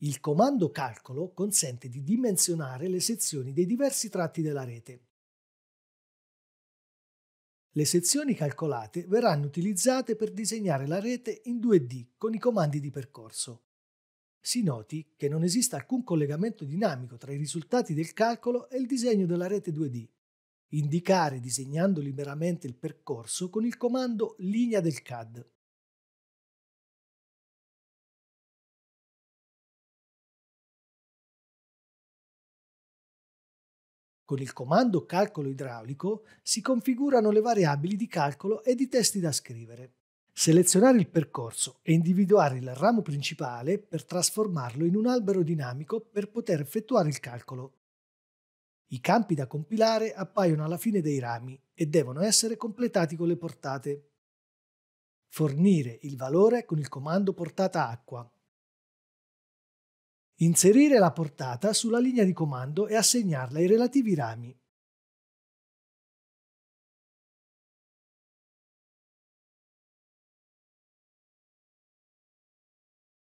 Il comando calcolo consente di dimensionare le sezioni dei diversi tratti della rete. Le sezioni calcolate verranno utilizzate per disegnare la rete in 2D con i comandi di percorso. Si noti che non esiste alcun collegamento dinamico tra i risultati del calcolo e il disegno della rete 2D. Indicare disegnando liberamente il percorso con il comando linea del CAD. Con il comando calcolo idraulico si configurano le variabili di calcolo ed i testi da scrivere. Selezionare il percorso e individuare il ramo principale per trasformarlo in un albero dinamico per poter effettuare il calcolo. I campi da compilare appaiono alla fine dei rami e devono essere completati con le portate. Fornire il valore con il comando portata acqua Inserire la portata sulla linea di comando e assegnarla ai relativi rami.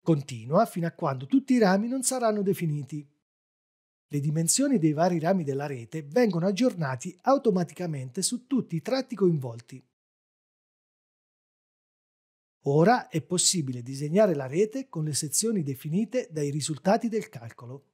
Continua fino a quando tutti i rami non saranno definiti. Le dimensioni dei vari rami della rete vengono aggiornati automaticamente su tutti i tratti coinvolti. Ora è possibile disegnare la rete con le sezioni definite dai risultati del calcolo.